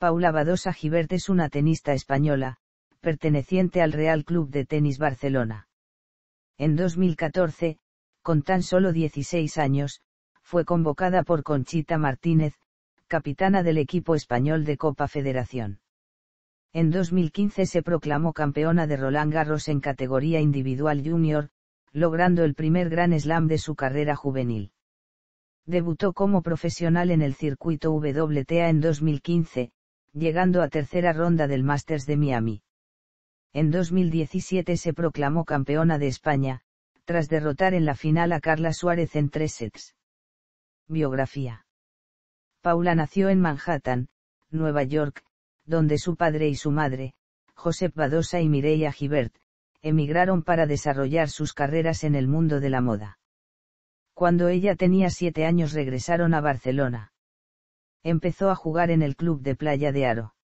Paula Badosa Gibert es una tenista española, perteneciente al Real Club de Tenis Barcelona. En 2014, con tan solo 16 años, fue convocada por Conchita Martínez, capitana del equipo español de Copa Federación. En 2015 se proclamó campeona de Roland Garros en categoría individual junior, logrando el primer gran slam de su carrera juvenil. Debutó como profesional en el circuito WTA en 2015, llegando a tercera ronda del Masters de Miami. En 2017 se proclamó campeona de España, tras derrotar en la final a Carla Suárez en tres sets. Biografía. Paula nació en Manhattan, Nueva York, donde su padre y su madre, Josep Badosa y Mireia Gibert, emigraron para desarrollar sus carreras en el mundo de la moda. Cuando ella tenía siete años regresaron a Barcelona empezó a jugar en el club de playa de Aro.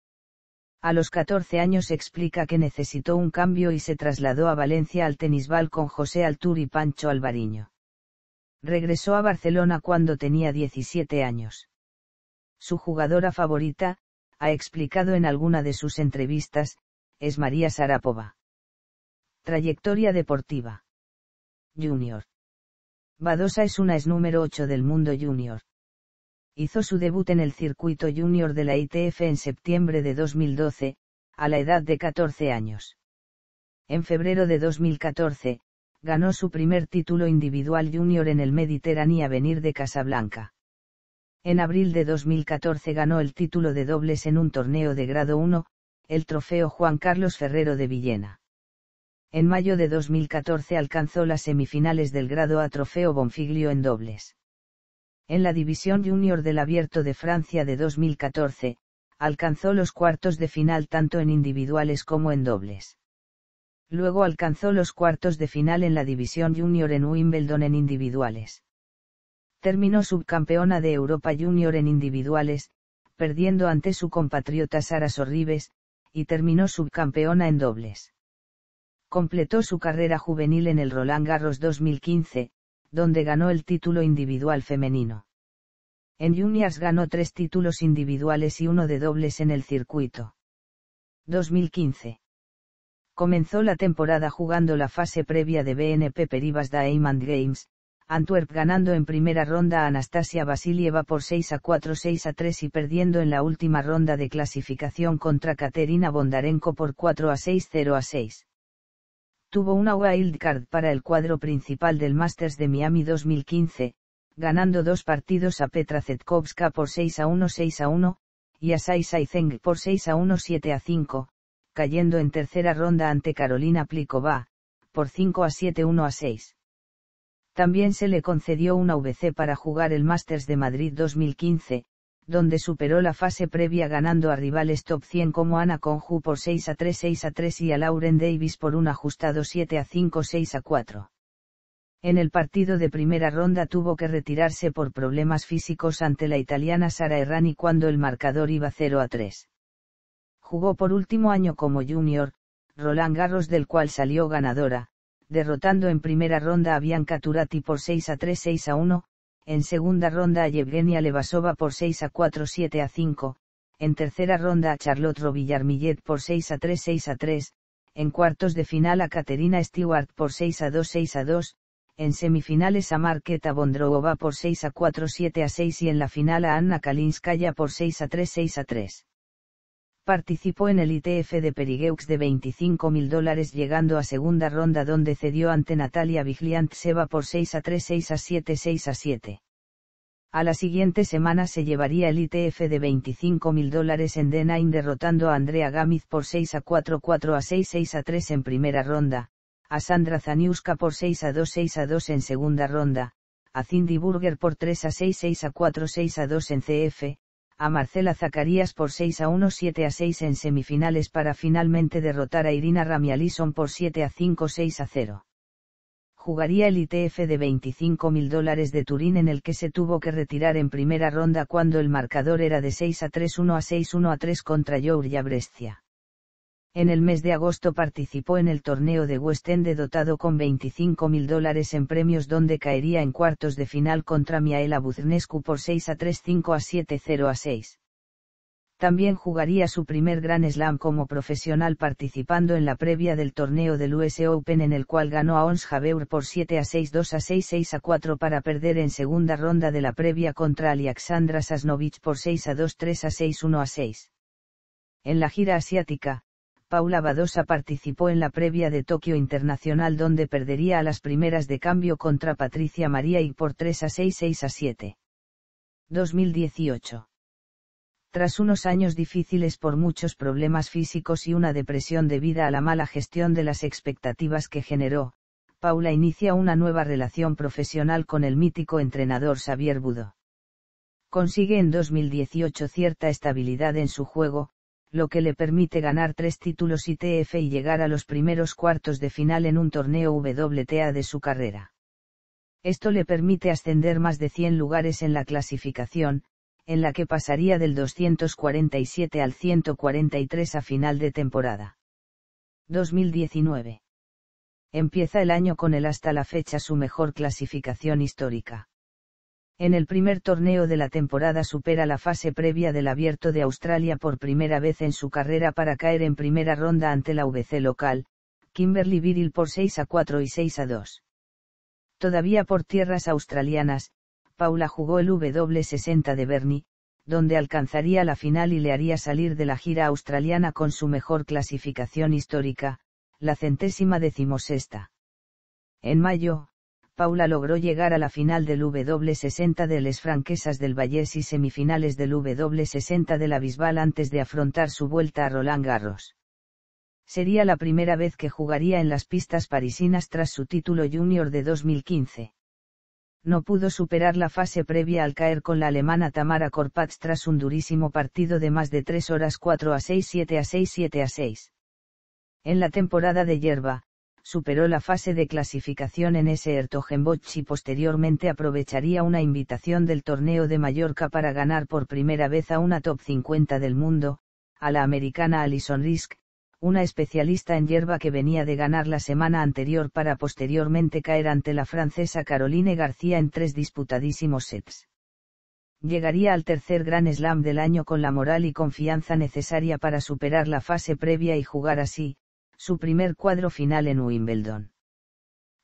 A los 14 años explica que necesitó un cambio y se trasladó a Valencia al tenisbal con José Altur y Pancho Alvariño. Regresó a Barcelona cuando tenía 17 años. Su jugadora favorita, ha explicado en alguna de sus entrevistas, es María Sarapova. Trayectoria deportiva. Junior. Badosa es una es número 8 del mundo junior hizo su debut en el circuito junior de la ITF en septiembre de 2012, a la edad de 14 años. En febrero de 2014, ganó su primer título individual junior en el Mediterráneo Avenir de Casablanca. En abril de 2014 ganó el título de dobles en un torneo de grado 1, el trofeo Juan Carlos Ferrero de Villena. En mayo de 2014 alcanzó las semifinales del grado A trofeo Bonfiglio en dobles en la división junior del Abierto de Francia de 2014, alcanzó los cuartos de final tanto en individuales como en dobles. Luego alcanzó los cuartos de final en la división junior en Wimbledon en individuales. Terminó subcampeona de Europa Junior en individuales, perdiendo ante su compatriota Sara Sorribes, y terminó subcampeona en dobles. Completó su carrera juvenil en el Roland Garros 2015, donde ganó el título individual femenino. En juniors ganó tres títulos individuales y uno de dobles en el circuito. 2015. Comenzó la temporada jugando la fase previa de BNP Peribas Diamond Games, Antwerp ganando en primera ronda a Anastasia Vasilieva por 6 a 4, 6 a 3 y perdiendo en la última ronda de clasificación contra Katerina Bondarenko por 4 a 6, 0 a 6 tuvo una wildcard para el cuadro principal del Masters de Miami 2015, ganando dos partidos a Petra Zetkovska por 6 a 1 6 a 1, y a Sai Saizeng por 6 a 1 7 a 5, cayendo en tercera ronda ante Carolina Plikova, por 5 a 7 1 a 6. También se le concedió una VC para jugar el Masters de Madrid 2015, donde superó la fase previa ganando a rivales top 100 como Ana Conju por 6 a 3 6 a 3 y a Lauren Davis por un ajustado 7 a 5 6 a 4. En el partido de primera ronda tuvo que retirarse por problemas físicos ante la italiana Sara Errani cuando el marcador iba 0 a 3. Jugó por último año como junior, Roland Garros del cual salió ganadora, derrotando en primera ronda a Bianca Turati por 6 a 3 6 a 1, en segunda ronda a Yevgenia Levasova por 6 a 4 7 a 5, en tercera ronda a Charlotte robillard millet por 6 a 3 6 a 3, en cuartos de final a Katerina Stewart por 6 a 2 6 a 2, en semifinales a Marketa Bondrogova por 6 a 4 7 a 6 y en la final a Anna Kalinskaya por 6 a 3 6 a 3 participó en el ITF de Perigeux de $25.000 dólares llegando a segunda ronda donde cedió ante Natalia Vigliantseva por 6 a 3, 6 a 7, 6 a 7. A la siguiente semana se llevaría el ITF de $25.000 dólares en Denain derrotando a Andrea Gámez por 6 a 4, 4 a 6, 6 a 3 en primera ronda, a Sandra Zaniuska por 6 a 2, 6 a 2 en segunda ronda, a Cindy Burger por 3 a 6, 6 a 4, 6 a 2 en CF, a Marcela Zacarías por 6 a 1 7 a 6 en semifinales para finalmente derrotar a Irina Ramialison por 7 a 5 6 a 0. Jugaría el ITF de 25 mil dólares de Turín en el que se tuvo que retirar en primera ronda cuando el marcador era de 6 a 3 1 a 6 1 a 3 contra Georgia Brescia. En el mes de agosto participó en el torneo de West End dotado con $25.000 dólares en premios donde caería en cuartos de final contra Miaela Buznescu por 6 a 3 5 a 7 0 a 6. También jugaría su primer Grand Slam como profesional participando en la previa del torneo del US Open en el cual ganó a Ons Jabeur por 7 a 6 2 a 6 6 a 4 para perder en segunda ronda de la previa contra Alexandra Sasnovich por 6 a 2 3 a 6 1 a 6. En la gira asiática, Paula Badosa participó en la previa de Tokio Internacional donde perdería a las primeras de cambio contra Patricia María y por 3 a 6, 6 a 7. 2018. Tras unos años difíciles por muchos problemas físicos y una depresión debida a la mala gestión de las expectativas que generó, Paula inicia una nueva relación profesional con el mítico entrenador Xavier Budo. Consigue en 2018 cierta estabilidad en su juego, lo que le permite ganar tres títulos ITF y llegar a los primeros cuartos de final en un torneo WTA de su carrera. Esto le permite ascender más de 100 lugares en la clasificación, en la que pasaría del 247 al 143 a final de temporada. 2019. Empieza el año con el hasta la fecha su mejor clasificación histórica en el primer torneo de la temporada supera la fase previa del abierto de Australia por primera vez en su carrera para caer en primera ronda ante la VC local, Kimberly Viril por 6 a 4 y 6 a 2. Todavía por tierras australianas, Paula jugó el W60 de Bernie, donde alcanzaría la final y le haría salir de la gira australiana con su mejor clasificación histórica, la centésima decimosexta. En mayo, Paula logró llegar a la final del W60 de Les Franquesas del Vallés y semifinales del W60 de la Bisbal antes de afrontar su vuelta a Roland Garros. Sería la primera vez que jugaría en las pistas parisinas tras su título junior de 2015. No pudo superar la fase previa al caer con la alemana Tamara Korpatz tras un durísimo partido de más de 3 horas 4 a 6, 7 a 6, 7 a 6. En la temporada de hierba, superó la fase de clasificación en ese Hertogenbosch y posteriormente aprovecharía una invitación del torneo de Mallorca para ganar por primera vez a una top 50 del mundo, a la americana Alison Risk, una especialista en hierba que venía de ganar la semana anterior para posteriormente caer ante la francesa Caroline García en tres disputadísimos sets. Llegaría al tercer Gran Slam del año con la moral y confianza necesaria para superar la fase previa y jugar así, su primer cuadro final en Wimbledon.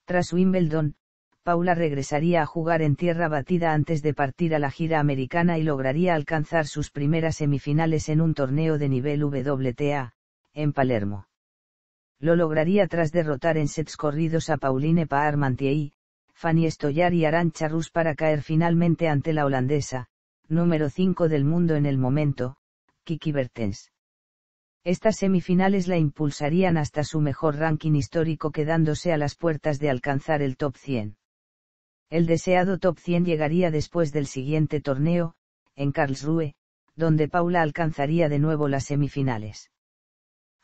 Tras Wimbledon, Paula regresaría a jugar en tierra batida antes de partir a la gira americana y lograría alcanzar sus primeras semifinales en un torneo de nivel WTA, en Palermo. Lo lograría tras derrotar en sets corridos a Pauline Paarmantiei, Fanny Stoyar y Arancha Rus para caer finalmente ante la holandesa, número 5 del mundo en el momento, Kiki Bertens. Estas semifinales la impulsarían hasta su mejor ranking histórico quedándose a las puertas de alcanzar el top 100. El deseado top 100 llegaría después del siguiente torneo, en Karlsruhe, donde Paula alcanzaría de nuevo las semifinales.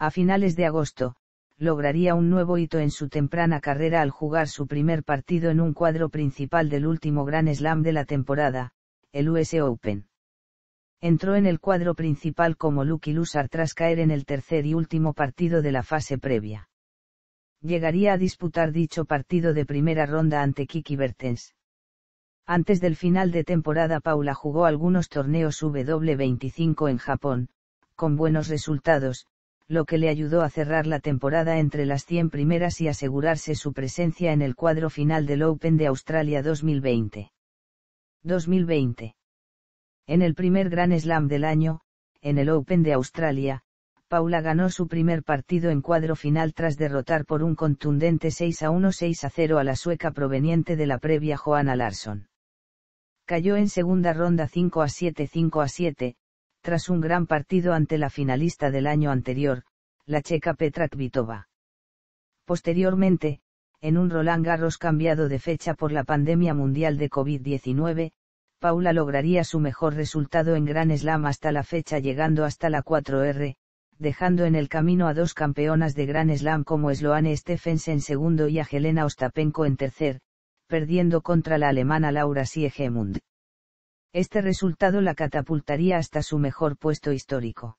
A finales de agosto, lograría un nuevo hito en su temprana carrera al jugar su primer partido en un cuadro principal del último Gran Slam de la temporada, el US Open entró en el cuadro principal como Lucky Loser tras caer en el tercer y último partido de la fase previa. Llegaría a disputar dicho partido de primera ronda ante Kiki Bertens. Antes del final de temporada Paula jugó algunos torneos W25 en Japón, con buenos resultados, lo que le ayudó a cerrar la temporada entre las 100 primeras y asegurarse su presencia en el cuadro final del Open de Australia 2020. 2020 en el primer gran Slam del año, en el Open de Australia, Paula ganó su primer partido en cuadro final tras derrotar por un contundente 6 a 1 6 a 0 a la sueca proveniente de la previa Johanna Larsson. Cayó en segunda ronda 5 a 7 5 a 7, tras un gran partido ante la finalista del año anterior, la checa Petra Kvitova. Posteriormente, en un Roland Garros cambiado de fecha por la pandemia mundial de COVID-19, Paula lograría su mejor resultado en Gran Slam hasta la fecha llegando hasta la 4R, dejando en el camino a dos campeonas de Gran Slam como Sloane Stephens en segundo y a Helena Ostapenko en tercer, perdiendo contra la alemana Laura Siegemund. Este resultado la catapultaría hasta su mejor puesto histórico.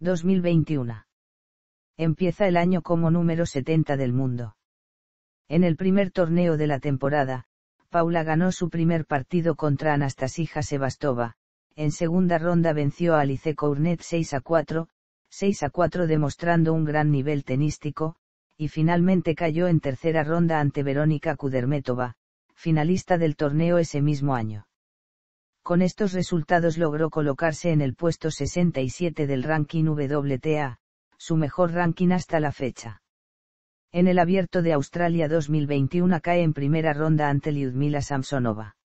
2021. Empieza el año como número 70 del mundo. En el primer torneo de la temporada, Paula ganó su primer partido contra Anastasija Sebastova, en segunda ronda venció a Alice Cournet 6 a 4, 6 a 4 demostrando un gran nivel tenístico, y finalmente cayó en tercera ronda ante Verónica Kudermetova, finalista del torneo ese mismo año. Con estos resultados logró colocarse en el puesto 67 del ranking WTA, su mejor ranking hasta la fecha. En el Abierto de Australia 2021 cae en primera ronda ante Lyudmila Samsonova.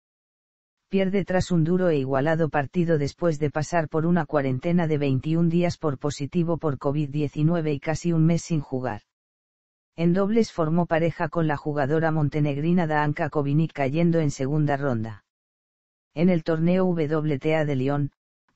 Pierde tras un duro e igualado partido después de pasar por una cuarentena de 21 días por positivo por COVID-19 y casi un mes sin jugar. En dobles formó pareja con la jugadora montenegrina Daanka Kovinic cayendo en segunda ronda. En el torneo WTA de Lyon,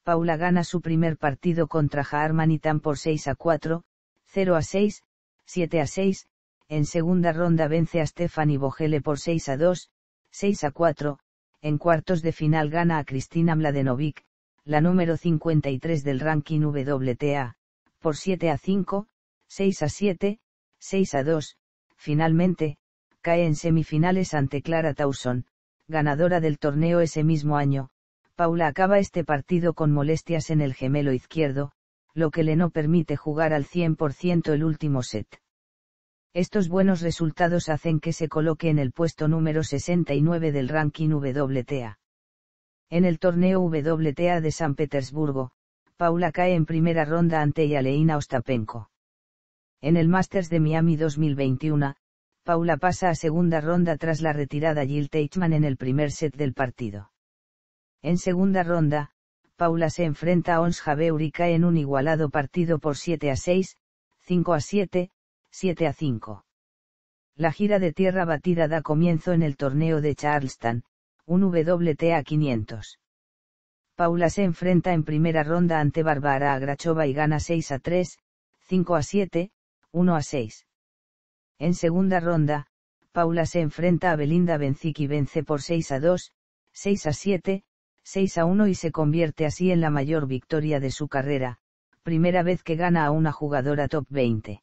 Paula gana su primer partido contra Manitán por 6 a 4, 0 a 6, 7 a 6, en segunda ronda vence a Stephanie Bogele por 6 a 2, 6 a 4, en cuartos de final gana a Kristina Mladenovic, la número 53 del ranking WTA, por 7 a 5, 6 a 7, 6 a 2, finalmente, cae en semifinales ante Clara Towson, ganadora del torneo ese mismo año, Paula acaba este partido con molestias en el gemelo izquierdo, lo que le no permite jugar al 100% el último set. Estos buenos resultados hacen que se coloque en el puesto número 69 del ranking WTA. En el torneo WTA de San Petersburgo, Paula cae en primera ronda ante Yaleina Ostapenko. En el Masters de Miami 2021, Paula pasa a segunda ronda tras la retirada Jill Teichman en el primer set del partido. En segunda ronda, Paula se enfrenta a Ons cae en un igualado partido por 7 a 6, 5 a 7, 7 a 5. La gira de tierra batida da comienzo en el torneo de Charleston, un WTA 500. Paula se enfrenta en primera ronda ante Barbara Agrachova y gana 6 a 3, 5 a 7, 1 a 6. En segunda ronda, Paula se enfrenta a Belinda Bencic y vence por 6 a 2, 6 a 7, 6 a 1 y se convierte así en la mayor victoria de su carrera, primera vez que gana a una jugadora top 20.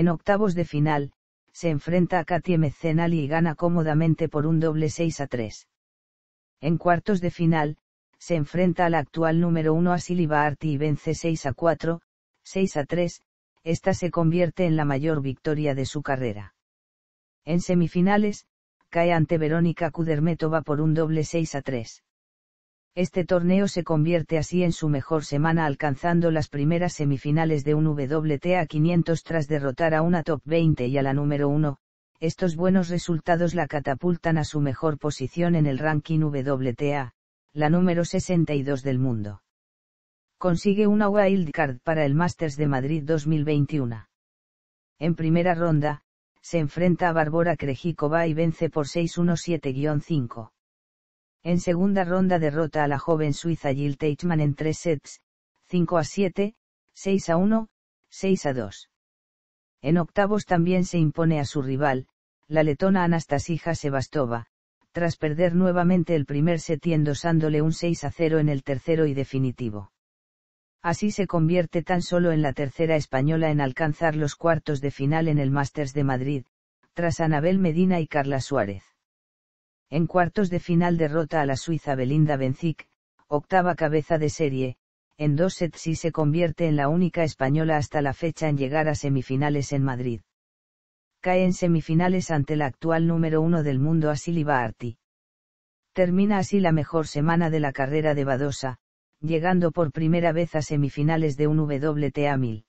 En octavos de final, se enfrenta a Katie Mezzenali y gana cómodamente por un doble 6 a 3. En cuartos de final, se enfrenta al actual número 1 Asili Baarti y vence 6 a 4, 6 a 3, esta se convierte en la mayor victoria de su carrera. En semifinales, cae ante Verónica Kudermetova por un doble 6 a 3. Este torneo se convierte así en su mejor semana alcanzando las primeras semifinales de un WTA 500 tras derrotar a una top 20 y a la número 1, estos buenos resultados la catapultan a su mejor posición en el ranking WTA, la número 62 del mundo. Consigue una wildcard para el Masters de Madrid 2021. En primera ronda, se enfrenta a Barbora Krejčíková y vence por 6-1-7-5. En segunda ronda derrota a la joven suiza Jill Teichmann en tres sets, 5 a 7, 6 a 1, 6 a 2. En octavos también se impone a su rival, la letona Anastasija Sebastova, tras perder nuevamente el primer set y endosándole un 6 a 0 en el tercero y definitivo. Así se convierte tan solo en la tercera española en alcanzar los cuartos de final en el Masters de Madrid, tras Anabel Medina y Carla Suárez. En cuartos de final derrota a la suiza Belinda Bencic, octava cabeza de serie, en dos sets y se convierte en la única española hasta la fecha en llegar a semifinales en Madrid. Cae en semifinales ante la actual número uno del mundo Asili Baarti. Termina así la mejor semana de la carrera de Badosa, llegando por primera vez a semifinales de un WTA 1000.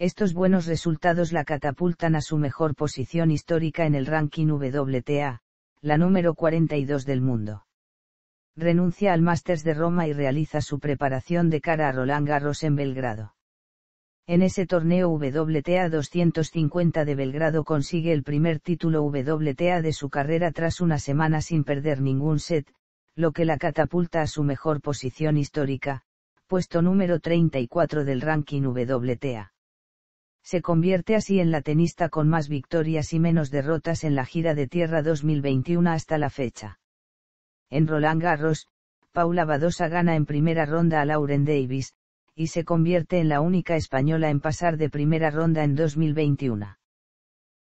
Estos buenos resultados la catapultan a su mejor posición histórica en el ranking WTA, la número 42 del mundo. Renuncia al Masters de Roma y realiza su preparación de cara a Roland Garros en Belgrado. En ese torneo WTA 250 de Belgrado consigue el primer título WTA de su carrera tras una semana sin perder ningún set, lo que la catapulta a su mejor posición histórica, puesto número 34 del ranking WTA se convierte así en la tenista con más victorias y menos derrotas en la gira de tierra 2021 hasta la fecha. En Roland Garros, Paula Badosa gana en primera ronda a Lauren Davis, y se convierte en la única española en pasar de primera ronda en 2021.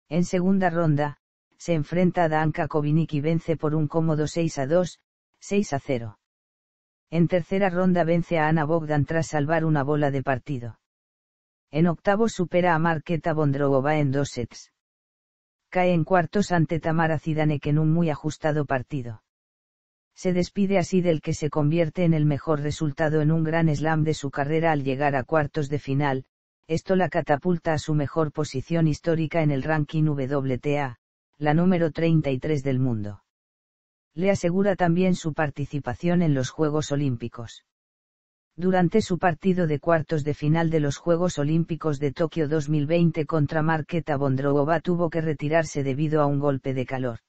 En segunda ronda, se enfrenta a Danka Kovinik y vence por un cómodo 6 a 2, 6 a 0. En tercera ronda vence a Ana Bogdan tras salvar una bola de partido. En octavos supera a Marqueta Bondrogova en dos sets. Cae en cuartos ante Tamara Zidanek en un muy ajustado partido. Se despide así del que se convierte en el mejor resultado en un gran slam de su carrera al llegar a cuartos de final, esto la catapulta a su mejor posición histórica en el ranking WTA, la número 33 del mundo. Le asegura también su participación en los Juegos Olímpicos durante su partido de cuartos de final de los Juegos Olímpicos de Tokio 2020 contra Marketa Bondrogova tuvo que retirarse debido a un golpe de calor.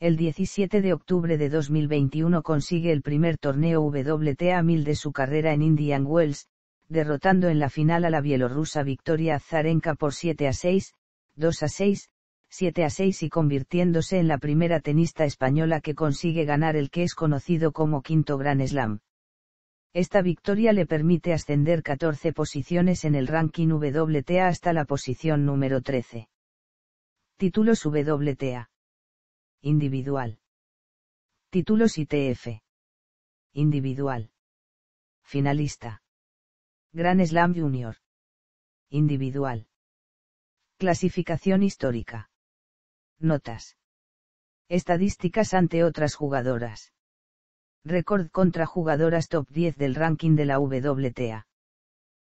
El 17 de octubre de 2021 consigue el primer torneo WTA 1000 de su carrera en Indian Wells, derrotando en la final a la bielorrusa Victoria Zarenka por 7 a 6, 2 a 6, 7 a 6 y convirtiéndose en la primera tenista española que consigue ganar el que es conocido como quinto Gran Slam. Esta victoria le permite ascender 14 posiciones en el ranking WTA hasta la posición número 13. Títulos WTA. Individual. Títulos ITF. Individual. Finalista. Gran Slam Junior. Individual. Clasificación histórica. Notas. Estadísticas ante otras jugadoras. RECORD contra jugadoras top 10 del ranking de la WTA.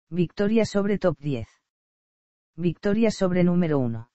Victoria sobre top 10. Victoria sobre número 1.